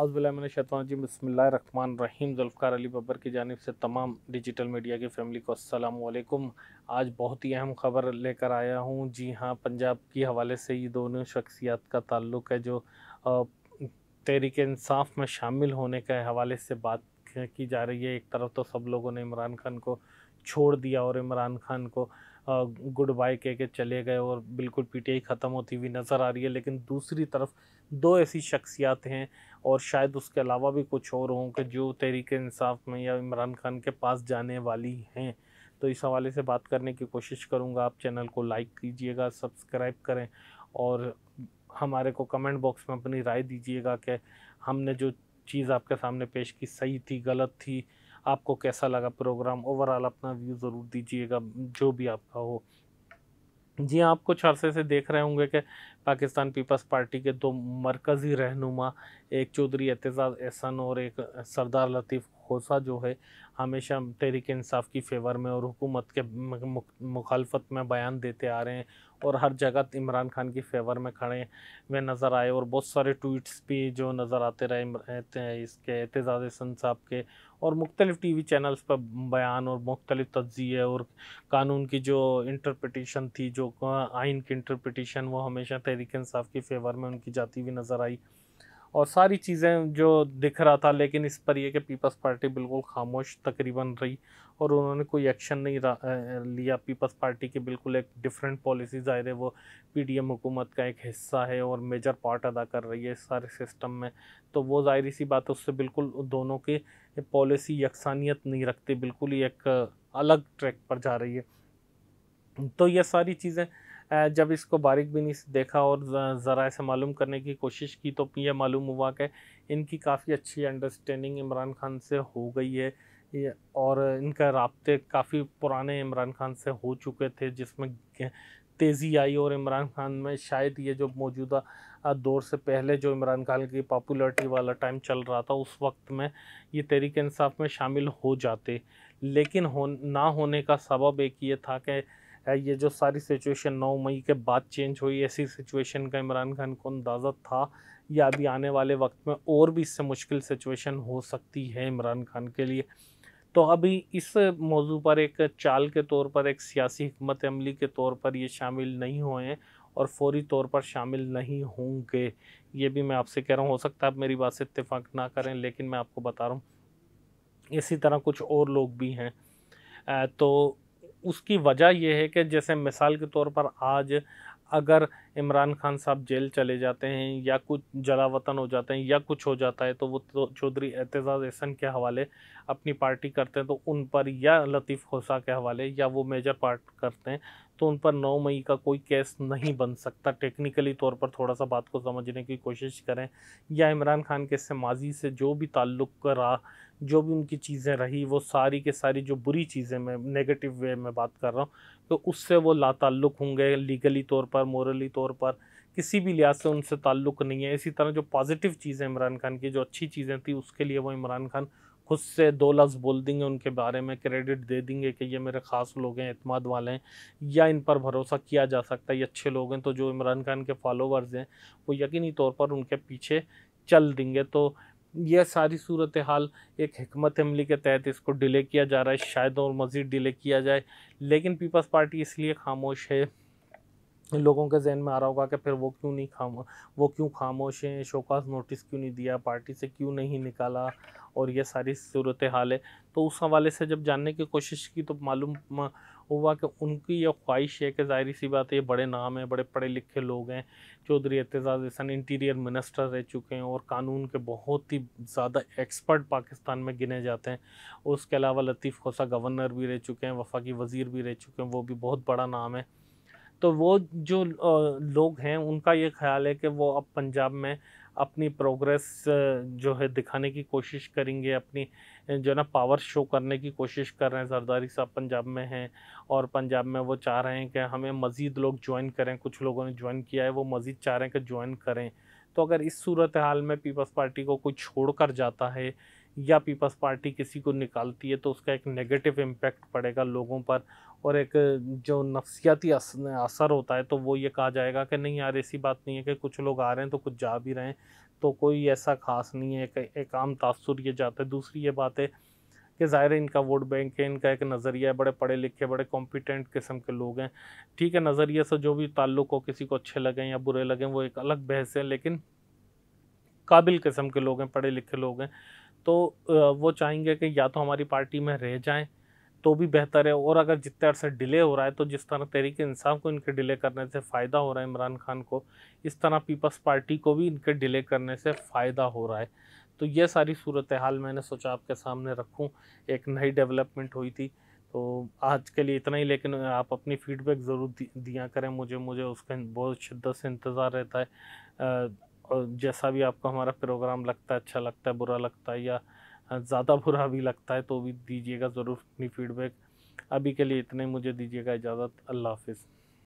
अज़बिल्लाशतवाजी बसमिल्लामान रहीम जुल्फ़ार अली बब्बर की जानब से तमाम डिजिटल मीडिया की फ़ैमिली को असलकुम आज बहुत ही अहम ख़बर लेकर आया हूँ जी हाँ पंजाब के हवाले से ये दोनों शख्सियात का ताल्लुक़ है जो तहरीक इंसाफ में शामिल होने के हवाले से बात की जा रही है एक तरफ तो सब लोगों ने इमरान खान को छोड़ दिया और इमरान खान को गुड बाय कह के चले गए और बिल्कुल पीटीआई ख़त्म होती हुई नज़र आ रही है लेकिन दूसरी तरफ दो ऐसी शख्सियात हैं और शायद उसके अलावा भी कुछ और हों कि जो तहरीक इंसाफ में या इमरान खान के पास जाने वाली हैं तो इस हवाले से बात करने की कोशिश करूँगा आप चैनल को लाइक कीजिएगा सब्सक्राइब करें और हमारे को कमेंट बॉक्स में अपनी राय दीजिएगा कि हमने जो चीज़ आपके सामने पेश की सही थी गलत थी आपको कैसा लगा प्रोग्राम ओवरऑल अपना व्यू ज़रूर दीजिएगा जो भी आपका हो जी हाँ, आप कुछ अरसे से देख रहे होंगे कि पाकिस्तान पीपल्स पार्टी के दो मरकज़ी रहनुमा एक चौधरी एतजाज़ एहसन और एक सरदार लतीफ़ खोसा जो है हमेशा तहरीक इंसाफ की फेवर में और हुकूमत के मुखालफत में बयान देते आ रहे हैं और हर जगह इमरान खान की फेवर में खड़े हुए नज़र आए और बहुत सारे ट्वीट्स भी जो नज़र आते रहे इसके एतजाज़ हसन साहब के और मुख्तलिफ़ टी वी चैनल्स पर बयान और मुख्तलिफ तजिए और कानून की जो इंटरप्रटेशन थी जो हाँ, आइन की इंटरप्रटेशन वो हमेशा तहरीक इंसाफ की फेवर में उनकी जाती हुई नज़र आई और सारी चीज़ें जो दिख रहा था लेकिन इस पर यह कि पीपल्स पार्टी बिल्कुल खामोश तकरीबन रही और उन्होंने कोई एक्शन नहीं लिया पीपल्स पार्टी की बिल्कुल एक डिफरेंट पॉलिसी ज़ाहिर है वो पीडीएम हुकूमत का एक हिस्सा है और मेजर पार्ट अदा कर रही है इस सारे सिस्टम में तो वो ज़ाहिर सी बात उससे बिल्कुल दोनों की पॉलिसी यकसानियत नहीं रखती बिल्कुल ही एक अलग ट्रैक पर जा रही है तो ये सारी चीज़ें जब इसको बारीक नहीं देखा और ज़रा से मालूम करने की कोशिश की तो यह मालूम हुआ कि इनकी काफ़ी अच्छी अंडरस्टैंडिंग इमरान खान से हो गई है और इनका रबते काफ़ी पुराने इमरान खान से हो चुके थे जिसमें तेज़ी आई और इमरान खान में शायद ये जो मौजूदा दौर से पहले जो इमरान खान की पॉपुलरिटी वाला टाइम चल रहा था उस वक्त में ये तहरीक इंसाफ में शामिल हो जाते लेकिन हो ना होने का सबब एक ये था कि ये जो सारी सिचुएशन नौ मई के बाद चेंज हुई ऐसी सिचुएशन का इमरान खान को अंदाज़ा था या अभी आने वाले वक्त में और भी इससे मुश्किल सिचुएशन हो सकती है इमरान खान के लिए तो अभी इस मौजू पर एक चाल के तौर पर एक सियासी हमत अमली के तौर पर ये शामिल नहीं हुए हैं और फौरी तौर पर शामिल नहीं होंगे ये भी मैं आपसे कह रहा हूँ हो सकता है आप मेरी बात से इतफाक़ ना करें लेकिन मैं आपको बता रहा हूँ इसी तरह कुछ और लोग भी हैं तो उसकी वजह यह है कि जैसे मिसाल के तौर पर आज अगर इमरान खान साहब जेल चले जाते हैं या कुछ जलावतन वतन हो जाते हैं या कुछ हो जाता है तो वो तो चौधरी एतजाज एहसन के हवाले अपनी पार्टी करते हैं तो उन पर या लतीफ़ खोसा के हवाले या वो मेजर पार्ट करते हैं तो उन पर नौ मई का कोई केस नहीं बन सकता टेक्निकली तौर पर थोड़ा सा बात को समझने की कोशिश करें या इमरान खान के इससे माजी से जो भी ताल्लुक़ रहा जो भी उनकी चीज़ें रही वो सारी के सारी जो बुरी चीज़ें मैं नेगेटिव वे में बात कर रहा हूँ तो उससे वो लाताल्लुक़ होंगे लीगली तौर पर मोरली तौर पर किसी भी लिहाज से उनसे ताल्लुक़ नहीं है इसी तरह जो पॉजिटिव चीज़ें इमरान खान की जो अच्छी चीज़ें थी उसके लिए वो इमरान खान खुद से दो लफ्ज़ बोल देंगे उनके बारे में क्रेडिट दे देंगे कि ये मेरे ख़ास लोग हैं अतमाद वाले हैं या इन पर भरोसा किया जा सकता है ये अच्छे लोग हैं तो जो इमरान खान के फॉलोवर्स हैं वो यकीनी तौर पर उनके पीछे चल देंगे तो यह सारी सूरत हाल एक हमत अमली के तहत इसको डिले किया जा रहा है शायद और मज़ीद डिले किया जाए लेकिन पीपल्स पार्टी इसलिए खामोश है लोगों के जहन में आ रहा होगा कि फिर वो क्यों नहीं खाम वो क्यों खामोश हैं शोकास नोटिस क्यों नहीं दिया पार्टी से क्यों नहीं निकाला और ये सारी सूरत हाल है तो उस हवाले से जब जानने की कोशिश की तो मालूम हुआ कि उनकी यह ख्वाहिश है कि ज़ाहिर सी बात है ये बड़े नाम हैं बड़े पढ़े लिखे लोग हैं चौधरी एतजाज़ एहसन इंटीरियर मिनिस्टर रह चुके हैं और कानून के बहुत ही ज़्यादा एक्सपर्ट पाकिस्तान में गिने जाते हैं उसके अलावा लतीफ़ खोसा गवर्नर भी रह चुके हैं वफाकी वज़ीर भी रह चुके हैं वो भी बहुत बड़ा नाम है तो वो जो लोग हैं उनका ये ख्याल है कि वो अब पंजाब में अपनी प्रोग्रेस जो है दिखाने की कोशिश करेंगे अपनी जो है ना पावर शो करने की कोशिश कर रहे हैं सरदारी साहब पंजाब में हैं और पंजाब में वो चाह रहे हैं कि हमें मज़ीद लोग ज्वाइन करें कुछ लोगों ने ज्वाइन किया है वो मज़ीद चाह रहे हैं कि ज्वाइन करें तो अगर इस सूरत हाल में पीपल्स पार्टी को कोई छोड़ कर जाता है या पीपल्स पार्टी किसी को निकालती है तो उसका एक नेगेटिव इम्पेक्ट पड़ेगा लोगों पर और एक जो नफसियाती असर होता है तो वो ये कहा जाएगा कि नहीं यार ऐसी बात नहीं है कि कुछ लोग आ रहे हैं तो कुछ जा भी रहे हैं तो कोई ऐसा खास नहीं है एक, एक आम तासर ये जाता है दूसरी ये बात है कि ज़ाहिर है इनका वोट बैंक है इनका एक नज़रिया है बड़े पढ़े लिखे बड़े कॉम्पिटेंट किस्म के लोग हैं ठीक है नज़रिए से जो भी ताल्लुक हो किसी को अच्छे लगें या बुरे लगें वो एक अलग बहस है लेकिन काबिल किस्म के लोग हैं पढ़े लिखे लोग हैं तो वो चाहेंगे कि या तो हमारी पार्टी में रह जाएं तो भी बेहतर है और अगर जितने अर्से डिले हो रहा है तो जिस तरह तहरीक इंसाफ को इनके डिले करने से फ़ायदा हो रहा है इमरान खान को इस तरह पीपल्स पार्टी को भी इनके डिले करने से फ़ायदा हो रहा है तो ये सारी सूरत हाल मैंने सोचा आपके सामने रखूँ एक नई डेवलपमेंट हुई थी तो आज के लिए इतना ही लेकिन आप अपनी फीडबैक ज़रूर दिया करें मुझे मुझे उसका बहुत शिद्दत से इंतज़ार रहता है और जैसा भी आपको हमारा प्रोग्राम लगता है अच्छा लगता है बुरा लगता है या हाँ, ज़्यादा बुरा भी लगता है तो भी दीजिएगा ज़रूर अपनी फीडबैक अभी के लिए इतने मुझे दीजिएगा इजाज़त अल्लाह हाफिज़